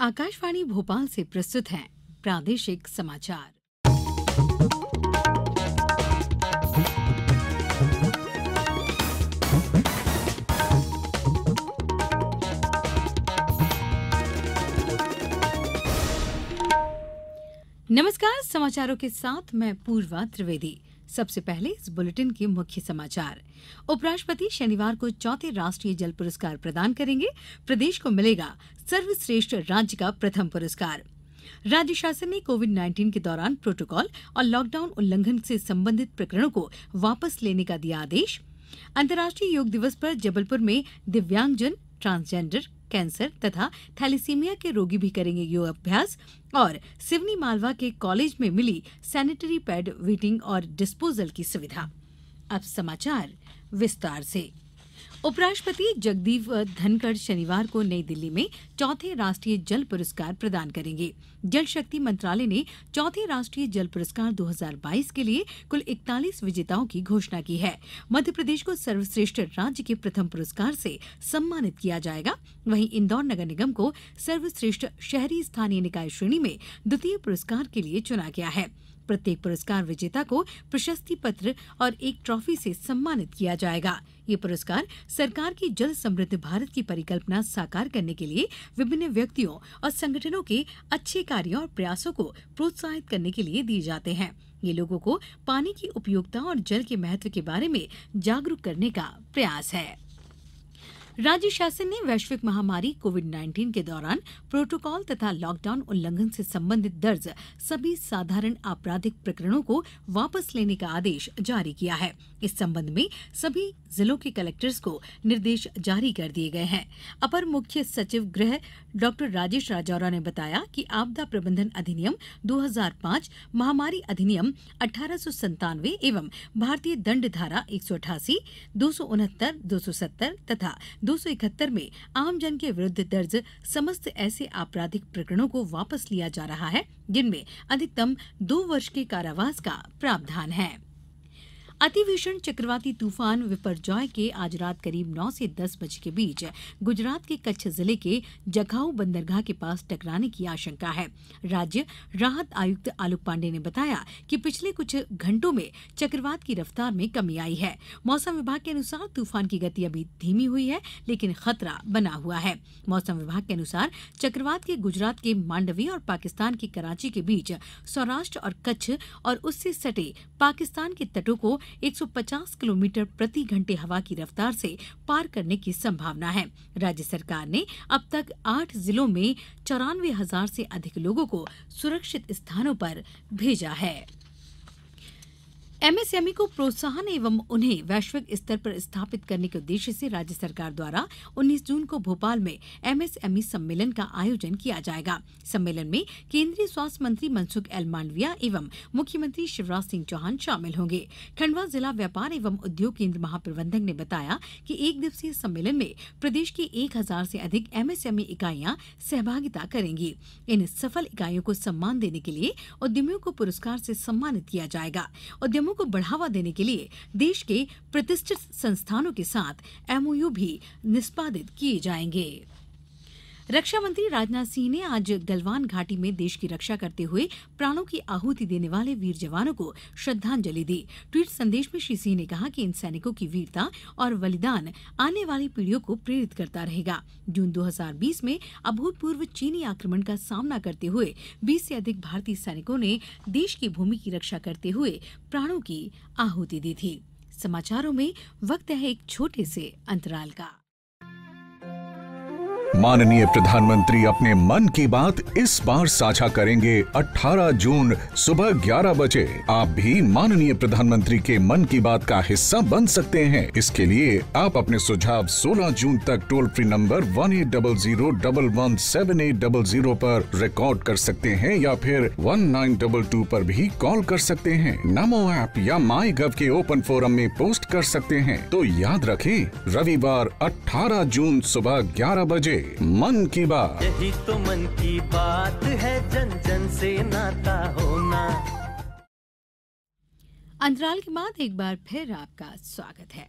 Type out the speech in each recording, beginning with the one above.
आकाशवाणी भोपाल से प्रस्तुत है प्रादेशिक समाचार नमस्कार समाचारों के साथ मैं पूर्वा त्रिवेदी सबसे पहले इस बुलेटिन के मुख्य समाचार उपराष्ट्रपति शनिवार को चौथे राष्ट्रीय जल पुरस्कार प्रदान करेंगे प्रदेश को मिलेगा सर्वश्रेष्ठ राज्य का प्रथम पुरस्कार राज्य शासन ने कोविड 19 के दौरान प्रोटोकॉल और लॉकडाउन उल्लंघन से संबंधित प्रकरणों को वापस लेने का दिया आदेश अंतर्राष्ट्रीय योग दिवस पर जबलपुर में दिव्यांगजन ट्रांसजेंडर कैंसर तथा थैलीसीमिया के रोगी भी करेंगे योग अभ्यास और सिवनी मालवा के कॉलेज में मिली सैनिटरी पैड वेटिंग और डिस्पोजल की सुविधा अब समाचार विस्तार से उपराष्ट्रपति जगदीप धनखड़ शनिवार को नई दिल्ली में चौथे राष्ट्रीय जल पुरस्कार प्रदान करेंगे जल शक्ति मंत्रालय ने चौथे राष्ट्रीय जल पुरस्कार 2022 के लिए कुल 41 विजेताओं की घोषणा की है मध्य प्रदेश को सर्वश्रेष्ठ राज्य के प्रथम पुरस्कार से सम्मानित किया जाएगा वहीं इंदौर नगर निगम को सर्वश्रेष्ठ शहरी स्थानीय निकाय श्रेणी में द्वितीय पुरस्कार के लिए चुना गया है प्रत्येक पुरस्कार विजेता को प्रशस्ति पत्र और एक ट्रॉफी से सम्मानित किया जाएगा ये पुरस्कार सरकार की जल समृद्ध भारत की परिकल्पना साकार करने के लिए विभिन्न व्यक्तियों और संगठनों के अच्छे कार्यों और प्रयासों को प्रोत्साहित करने के लिए दिए जाते हैं ये लोगों को पानी की उपयोगिता और जल के महत्व के बारे में जागरूक करने का प्रयास है राज्य शासन ने वैश्विक महामारी कोविड 19 के दौरान प्रोटोकॉल तथा लॉकडाउन उल्लंघन से संबंधित दर्ज सभी साधारण आपराधिक प्रकरणों को वापस लेने का आदेश जारी किया है इस संबंध में सभी जिलों के कलेक्टर्स को निर्देश जारी कर दिए गए हैं अपर मुख्य सचिव गृह डॉ राजेश राजौरा ने बताया कि आपदा प्रबंधन अधिनियम 2005 महामारी अधिनियम अठारह एवं भारतीय दंड धारा एक सौ अठासी दो सौ उनहत्तर दो सौ सत्तर तथा दो में आमजन के विरुद्ध दर्ज समस्त ऐसे आपराधिक प्रकरणों को वापस लिया जा रहा है जिनमें अधिकतम दो वर्ष के कारावास का प्रावधान है अतिभीषण चक्रवाती तूफान विपरजॉय के आज रात करीब 9 से 10 बजे के बीच गुजरात के कच्छ जिले के जखाऊ बंदरगाह के पास टकराने की आशंका है राज्य राहत आयुक्त आलोक पांडे ने बताया कि पिछले कुछ घंटों में चक्रवात की रफ्तार में कमी आई है मौसम विभाग के अनुसार तूफान की गति अभी धीमी हुई है लेकिन खतरा बना हुआ है मौसम विभाग के अनुसार चक्रवात के गुजरात के मांडवी और पाकिस्तान के कराची के बीच सौराष्ट्र और कच्छ और उससे सटे पाकिस्तान के तटों को 150 किलोमीटर प्रति घंटे हवा की रफ्तार से पार करने की संभावना है राज्य सरकार ने अब तक आठ जिलों में चौरानवे हजार से अधिक लोगों को सुरक्षित स्थानों पर भेजा है एमएसएमई को प्रोत्साहन एवं उन्हें वैश्विक स्तर पर स्थापित करने के उद्देश्य से राज्य सरकार द्वारा 19 जून को भोपाल में एमएसएमई सम्मेलन का आयोजन किया जाएगा सम्मेलन में केंद्रीय स्वास्थ्य मंत्री मनसुख एल मांडविया एवं मुख्यमंत्री शिवराज सिंह चौहान शामिल होंगे खंडवा जिला व्यापार एवं उद्योग केंद्र महाप्रबंधक ने बताया कि एक दिवसीय सम्मेलन में प्रदेश की एक हजार से अधिक एमएसएमई इकाइयां सहभागिता करेंगी इन सफल इकाइयों को सम्मान देने के लिए उद्यमियों को पुरस्कार से सम्मानित किया जाएगा उद्यम कार्यक्रमों को बढ़ावा देने के लिए देश के प्रतिष्ठित संस्थानों के साथ एमओयू भी निष्पादित किए जाएंगे रक्षा मंत्री राजनाथ सिंह ने आज गलवान घाटी में देश की रक्षा करते हुए प्राणों की आहुति देने वाले वीर जवानों को श्रद्धांजलि दी ट्वीट संदेश में श्री सिंह ने कहा कि इन सैनिकों की वीरता और बलिदान आने वाली पीढ़ियों को प्रेरित करता रहेगा जून 2020 में अभूतपूर्व चीनी आक्रमण का सामना करते हुए बीस से अधिक भारतीय सैनिकों ने देश की भूमि की रक्षा करते हुए प्राणों की आहुति दी थी समाचारों में वक्त है एक छोटे से अंतराल का माननीय प्रधानमंत्री अपने मन की बात इस बार साझा करेंगे 18 जून सुबह 11 बजे आप भी माननीय प्रधानमंत्री के मन की बात का हिस्सा बन सकते हैं इसके लिए आप अपने सुझाव 16 जून तक toll free number one eight double zero double one seven eight double zero पर रिकॉर्ड कर सकते हैं या फिर वन नाइन डबल टू पर भी कॉल कर सकते हैं नमो ऐप या माई गव के ओपन फोरम में पोस्ट कर सकते हैं तो याद रखें रविवार 18 जून सुबह 11 बजे मन की बात यही तो मन की बात है जन जन से नाता होना अंतराल के बाद एक बार फिर आपका स्वागत है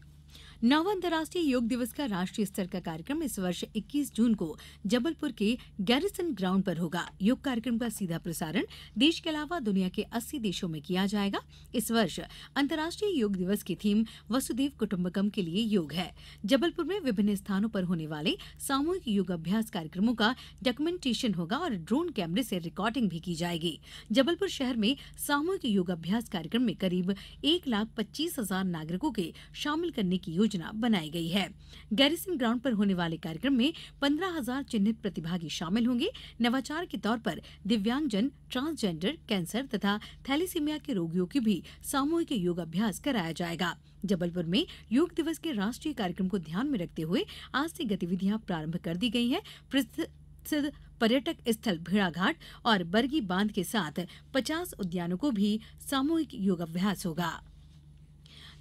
नौवा अंतर्राष्ट्रीय योग दिवस का राष्ट्रीय स्तर का कार्यक्रम इस वर्ष 21 जून को जबलपुर के गैरिसन ग्राउंड पर होगा योग कार्यक्रम का सीधा प्रसारण देश के अलावा दुनिया के 80 देशों में किया जाएगा इस वर्ष अंतर्राष्ट्रीय योग दिवस की थीम वसुदेव कुटुम्बकम के लिए योग है जबलपुर में विभिन्न स्थानों पर होने वाले सामूहिक योग अभ्यास कार्यक्रमों का डॉक्यूमेंटेशन होगा और ड्रोन कैमरे से रिकॉर्डिंग भी की जाएगी जबलपुर शहर में सामूहिक योग अभ्यास कार्यक्रम में करीब एक लाख पच्चीस हजार नागरिकों के शामिल करने की योजना योजना बनाई गई है गैरिसन ग्राउंड पर होने वाले कार्यक्रम में पंद्रह हजार चिन्हित प्रतिभागी शामिल होंगे नवाचार के तौर पर दिव्यांगजन ट्रांसजेंडर कैंसर तथा थैलीसीमिया के रोगियों की भी सामूहिक योगाभ्यास कराया जाएगा जबलपुर में योग दिवस के राष्ट्रीय कार्यक्रम को ध्यान में रखते हुए आज से गतिविधियां प्रारंभ कर दी गई है प्रसिद्ध पर्यटक स्थल भेड़ाघाट और बरगी बांध के साथ 50 उद्यानों को भी सामूहिक योगाभ्यास होगा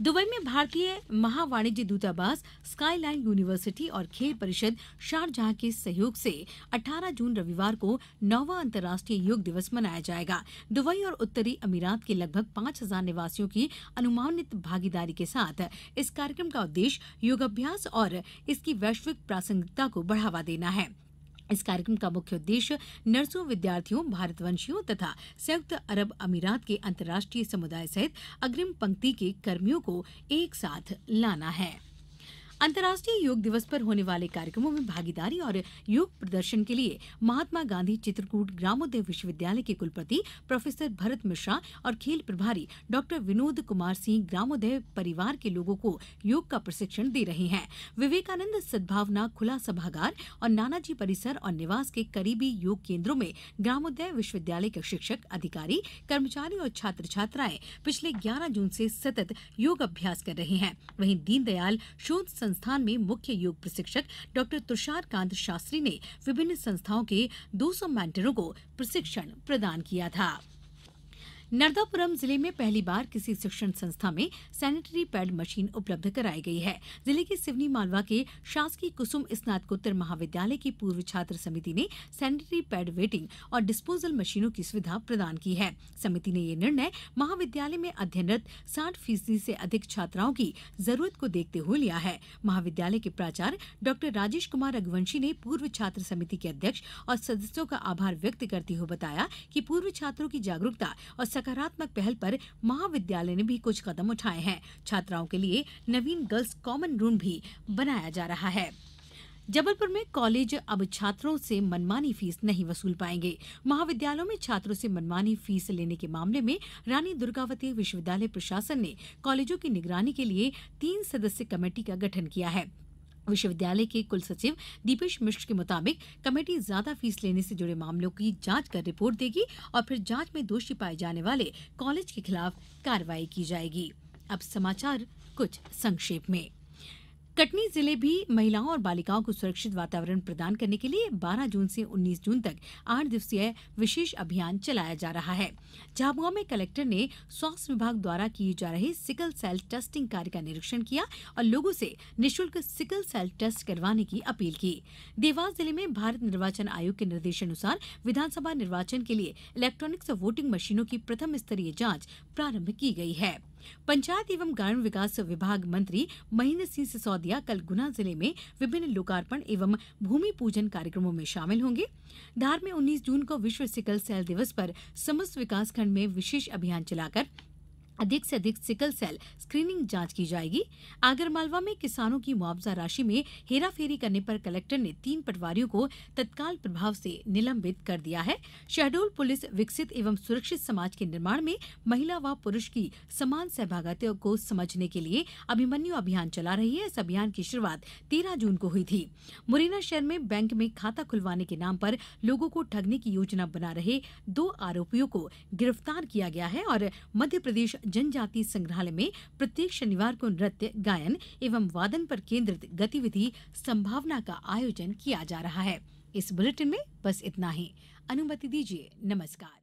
दुबई में भारतीय महावाणिज्य दूतावास स्काईलाइन यूनिवर्सिटी और खेल परिषद शारजहां के सहयोग से 18 जून रविवार को नौवा अंतर्राष्ट्रीय योग दिवस मनाया जाएगा दुबई और उत्तरी अमीरात के लगभग 5000 निवासियों की अनुमानित भागीदारी के साथ इस कार्यक्रम का उद्देश्य योगाभ्यास और इसकी वैश्विक प्रासंगिकता को बढ़ावा देना है इस कार्यक्रम का मुख्य उद्देश्य नर्सों विद्यार्थियों भारतवंशियों तथा संयुक्त अरब अमीरात के अंतर्राष्ट्रीय समुदाय सहित अग्रिम पंक्ति के कर्मियों को एक साथ लाना है अंतर्राष्ट्रीय योग दिवस पर होने वाले कार्यक्रमों में भागीदारी और योग प्रदर्शन के लिए महात्मा गांधी चित्रकूट ग्रामोदय विश्वविद्यालय के कुलपति प्रोफेसर भरत मिश्रा और खेल प्रभारी डॉक्टर विनोद कुमार सिंह ग्रामोदय परिवार के लोगों को योग का प्रशिक्षण दे रहे हैं विवेकानंद सद्भावना खुला सभागार और नानाजी परिसर और निवास के करीबी योग केंद्रों में ग्रामोदय विश्वविद्यालय के शिक्षक अधिकारी कर्मचारी और छात्र छात्राएं पिछले ग्यारह जून से सतत योग अभ्यास कर रहे हैं वहीं दीनदयाल शोध संस्थान में मुख्य योग प्रशिक्षक डॉ तुषार कांत शास्त्री ने विभिन्न संस्थाओं के 200 मेंटरों को प्रशिक्षण प्रदान किया था नर्दापुरम जिले में पहली बार किसी शिक्षण संस्था में सैनिटरी पैड मशीन उपलब्ध कराई गई है जिले के सिवनी मालवा के शासकीय कुसुम स्नातकोत्तर महाविद्यालय की पूर्व छात्र समिति ने सैनिटरी पैड वेटिंग और डिस्पोजल मशीनों की सुविधा प्रदान की है समिति ने यह निर्णय महाविद्यालय में अध्ययनरत साठ फीसदी से अधिक छात्राओं की जरूरत को देखते हुए लिया है महाविद्यालय के प्राचार्य डॉक्टर राजेश कुमार रघुवंशी ने पूर्व छात्र समिति के अध्यक्ष और सदस्यों का आभार व्यक्त करते हुए बताया कि पूर्व छात्रों की जागरूकता और सकारात्मक पहल पर महाविद्यालय ने भी कुछ कदम उठाए हैं छात्राओं के लिए नवीन गर्ल्स कॉमन रूम भी बनाया जा रहा है जबलपुर में कॉलेज अब छात्रों से मनमानी फीस नहीं वसूल पाएंगे महाविद्यालयों में छात्रों से मनमानी फीस लेने के मामले में रानी दुर्गावती विश्वविद्यालय प्रशासन ने कॉलेजों की निगरानी के लिए तीन सदस्य कमेटी का गठन किया है विश्वविद्यालय के कुल सचिव दीपेश मिश्र के मुताबिक कमेटी ज्यादा फीस लेने से जुड़े मामलों की जांच कर रिपोर्ट देगी और फिर जांच में दोषी पाए जाने वाले कॉलेज के खिलाफ कार्रवाई की जाएगी अब समाचार कुछ संक्षेप में कटनी जिले भी महिलाओं और बालिकाओं को सुरक्षित वातावरण प्रदान करने के लिए 12 जून से 19 जून तक आठ दिवसीय विशेष अभियान चलाया जा रहा है झाबुआ में कलेक्टर ने स्वास्थ्य विभाग द्वारा किए जा रहे सिकल सेल टेस्टिंग कार्य का निरीक्षण किया और लोगों से निःशुल्क सिकल सेल टेस्ट करवाने की अपील की देवास जिले में भारत निर्वाचन आयोग के निर्देशानुसार विधानसभा निर्वाचन के लिए इलेक्ट्रॉनिक्स वोटिंग मशीनों की प्रथम स्तरीय जांच प्रारंभ की गई है पंचायत एवं ग्रामीण विकास विभाग मंत्री महेंद्र सिंह सिसोदिया कल गुना जिले में विभिन्न लोकार्पण एवं भूमि पूजन कार्यक्रमों में शामिल होंगे धार में 19 जून को विश्व सिकल सेल दिवस पर समस्त विकासखंड में विशेष अभियान चलाकर अधिक से अधिक सिकल सेल स्क्रीनिंग जांच की जाएगी आगरमालवा में किसानों की मुआवजा राशि में हेराफेरी करने पर कलेक्टर ने तीन पटवारियों को तत्काल प्रभाव से निलंबित कर दिया है शहडोल पुलिस विकसित एवं सुरक्षित समाज के निर्माण में महिला व पुरुष की समान सहभागिता को समझने के लिए अभिमन्यु अभियान चला रही है इस अभियान की शुरुआत तेरह जून को हुई थी मुरैना शहर में बैंक में खाता खुलवाने के नाम पर लोगों को ठगने की योजना बना रहे दो आरोपियों को गिरफ्तार किया गया है और मध्य प्रदेश जनजातीय संग्रहालय में प्रत्येक शनिवार को नृत्य गायन एवं वादन पर केंद्रित गतिविधि संभावना का आयोजन किया जा रहा है इस बुलेटिन में बस इतना ही अनुमति दीजिए नमस्कार